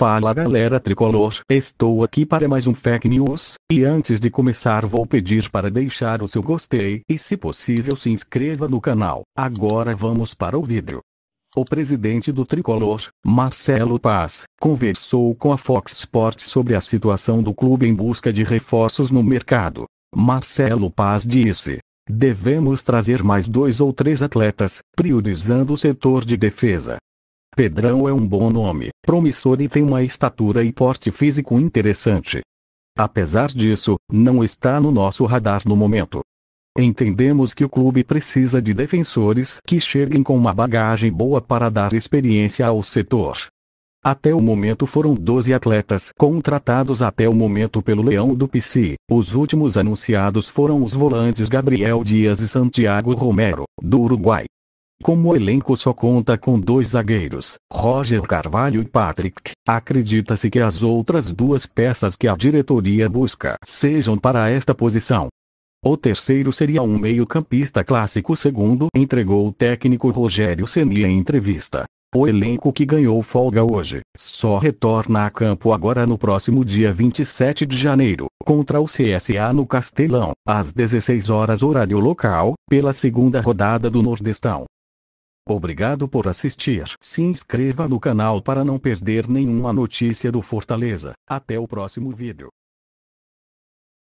Fala galera tricolor, estou aqui para mais um Fake News, e antes de começar vou pedir para deixar o seu gostei e se possível se inscreva no canal. Agora vamos para o vídeo. O presidente do tricolor, Marcelo Paz, conversou com a Fox Sports sobre a situação do clube em busca de reforços no mercado. Marcelo Paz disse: Devemos trazer mais dois ou três atletas, priorizando o setor de defesa, Pedrão é um bom nome, promissor e tem uma estatura e porte físico interessante. Apesar disso, não está no nosso radar no momento. Entendemos que o clube precisa de defensores que cheguem com uma bagagem boa para dar experiência ao setor. Até o momento foram 12 atletas contratados até o momento pelo Leão do PC. Os últimos anunciados foram os volantes Gabriel Dias e Santiago Romero, do Uruguai. Como o elenco só conta com dois zagueiros, Roger Carvalho e Patrick, acredita-se que as outras duas peças que a diretoria busca sejam para esta posição. O terceiro seria um meio-campista clássico, segundo entregou o técnico Rogério Ceni em entrevista. O elenco que ganhou folga hoje só retorna a campo agora no próximo dia 27 de janeiro, contra o CSA no Castelão, às 16 horas horário local, pela segunda rodada do Nordestão. Obrigado por assistir. Se inscreva no canal para não perder nenhuma notícia do Fortaleza. Até o próximo vídeo.